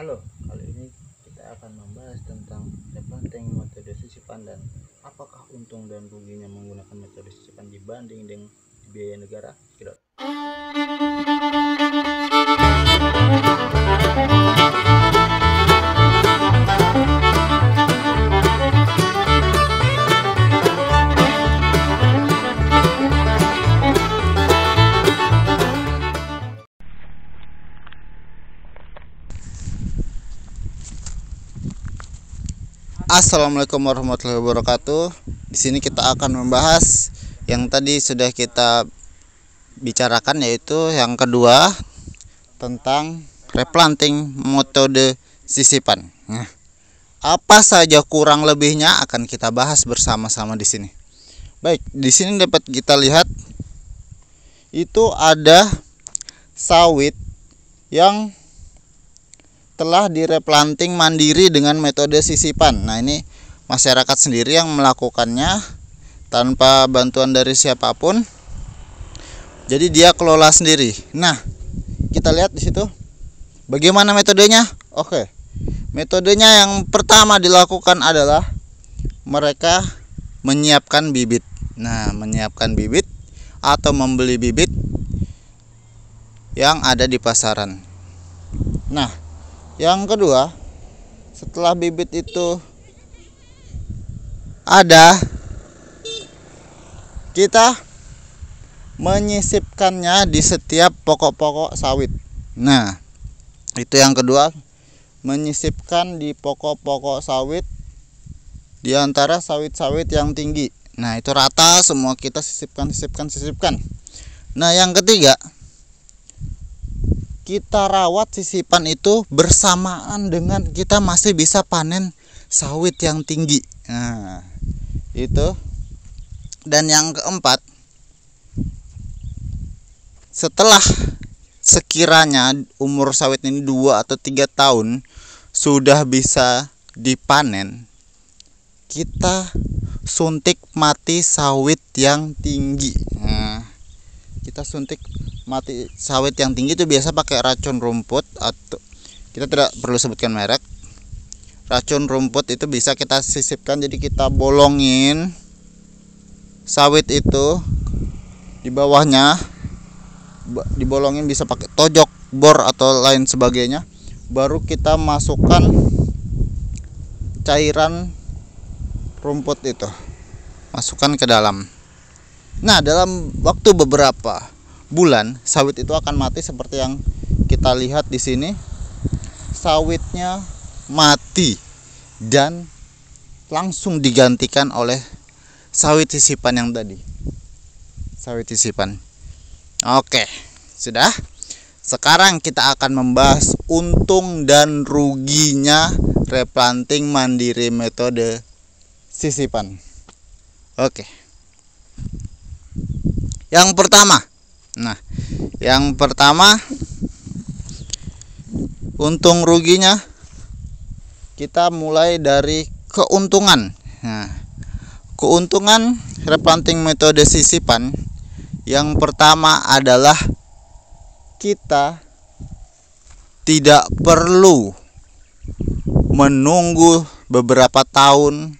Halo, kali ini kita akan membahas tentang penting metode sisipan dan apakah untung dan ruginya menggunakan metode sisipan dibanding dengan biaya negara. Kira Assalamualaikum warahmatullahi wabarakatuh. Di sini kita akan membahas yang tadi sudah kita bicarakan yaitu yang kedua tentang replanting metode sisipan. Nah, apa saja kurang lebihnya akan kita bahas bersama-sama di sini. Baik, di sini dapat kita lihat itu ada sawit yang telah direplanting mandiri dengan metode sisipan. Nah, ini masyarakat sendiri yang melakukannya tanpa bantuan dari siapapun. Jadi dia kelola sendiri. Nah, kita lihat di situ. Bagaimana metodenya? Oke. Metodenya yang pertama dilakukan adalah mereka menyiapkan bibit. Nah, menyiapkan bibit atau membeli bibit yang ada di pasaran. Nah, yang kedua setelah bibit itu ada kita menyisipkannya di setiap pokok-pokok sawit nah itu yang kedua menyisipkan di pokok-pokok sawit di antara sawit-sawit yang tinggi nah itu rata semua kita sisipkan sisipkan sisipkan nah yang ketiga kita rawat sisipan itu bersamaan dengan kita masih bisa panen sawit yang tinggi. Nah, itu. Dan yang keempat, setelah sekiranya umur sawit ini dua atau tiga tahun sudah bisa dipanen, kita suntik mati sawit yang tinggi kita suntik mati sawit yang tinggi itu biasa pakai racun rumput atau kita tidak perlu sebutkan merek racun rumput itu bisa kita sisipkan jadi kita bolongin sawit itu di bawahnya dibolongin bisa pakai tojok bor atau lain sebagainya baru kita masukkan cairan rumput itu masukkan ke dalam Nah, dalam waktu beberapa bulan sawit itu akan mati seperti yang kita lihat di sini. Sawitnya mati dan langsung digantikan oleh sawit sisipan yang tadi. Sawit sisipan. Oke, sudah. Sekarang kita akan membahas untung dan ruginya replanting mandiri metode sisipan. Oke yang pertama nah yang pertama untung ruginya kita mulai dari keuntungan nah, keuntungan replanting metode sisipan yang pertama adalah kita tidak perlu menunggu beberapa tahun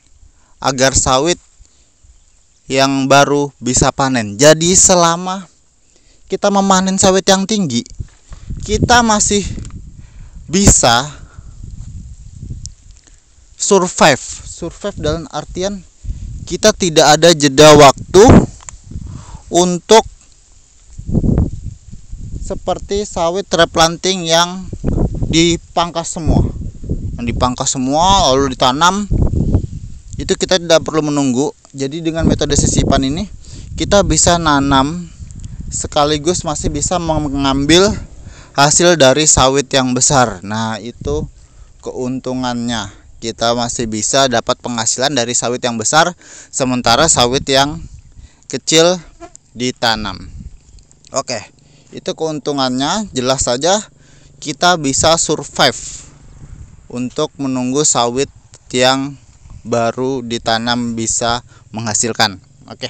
agar sawit yang baru bisa panen. Jadi selama kita memanen sawit yang tinggi, kita masih bisa survive. Survive dalam artian kita tidak ada jeda waktu untuk seperti sawit replanting yang dipangkas semua yang dipangkas semua lalu ditanam itu kita tidak perlu menunggu jadi dengan metode sisipan ini kita bisa nanam sekaligus masih bisa mengambil hasil dari sawit yang besar nah itu keuntungannya kita masih bisa dapat penghasilan dari sawit yang besar sementara sawit yang kecil ditanam oke itu keuntungannya jelas saja kita bisa survive untuk menunggu sawit yang baru ditanam bisa menghasilkan. Oke.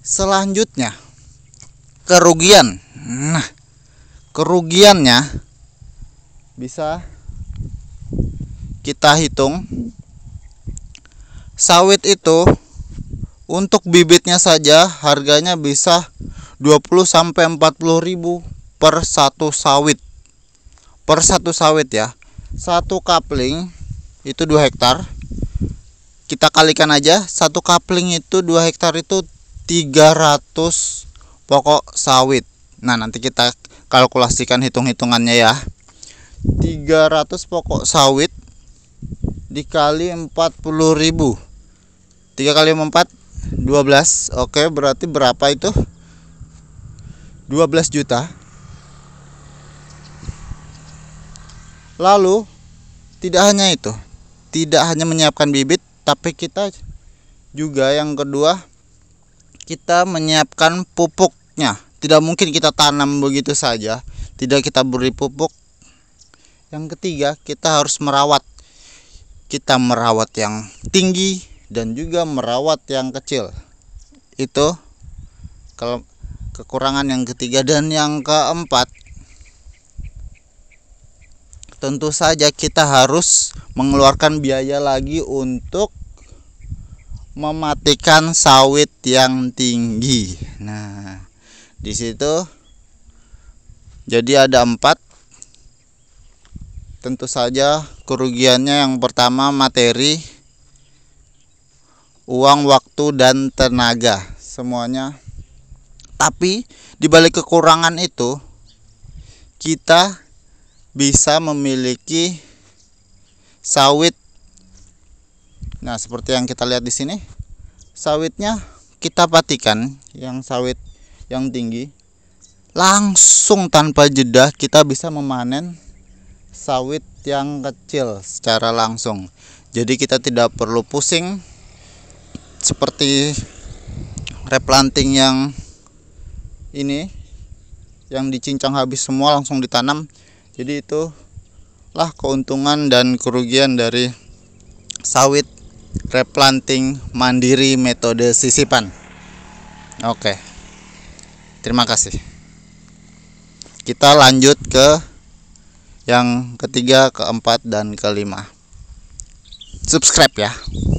Selanjutnya kerugian. Nah, kerugiannya bisa kita hitung sawit itu untuk bibitnya saja harganya bisa 20 sampai 40 ribu per satu sawit per satu sawit ya satu kapling itu dua hektar kita kalikan aja satu kapling itu dua hektar itu 300 pokok sawit nah nanti kita kalkulasikan hitung-hitungannya ya 300 pokok sawit dikali 40.000 3 kali 4 12 oke berarti berapa itu 12 juta lalu tidak hanya itu tidak hanya menyiapkan bibit tapi kita juga yang kedua kita menyiapkan pupuknya tidak mungkin kita tanam begitu saja tidak kita beri pupuk yang ketiga kita harus merawat kita merawat yang tinggi dan juga merawat yang kecil itu kalau kekurangan yang ketiga dan yang keempat tentu saja kita harus mengeluarkan biaya lagi untuk mematikan sawit yang tinggi. Nah, di situ jadi ada empat. Tentu saja kerugiannya yang pertama materi, uang, waktu dan tenaga semuanya. Tapi di balik kekurangan itu kita bisa memiliki sawit. Nah, seperti yang kita lihat di sini, sawitnya kita patikan yang sawit yang tinggi. Langsung tanpa jeda kita bisa memanen sawit yang kecil secara langsung. Jadi kita tidak perlu pusing seperti replanting yang ini yang dicincang habis semua langsung ditanam jadi itu lah keuntungan dan kerugian dari sawit replanting mandiri metode sisipan oke terima kasih kita lanjut ke yang ketiga keempat dan kelima subscribe ya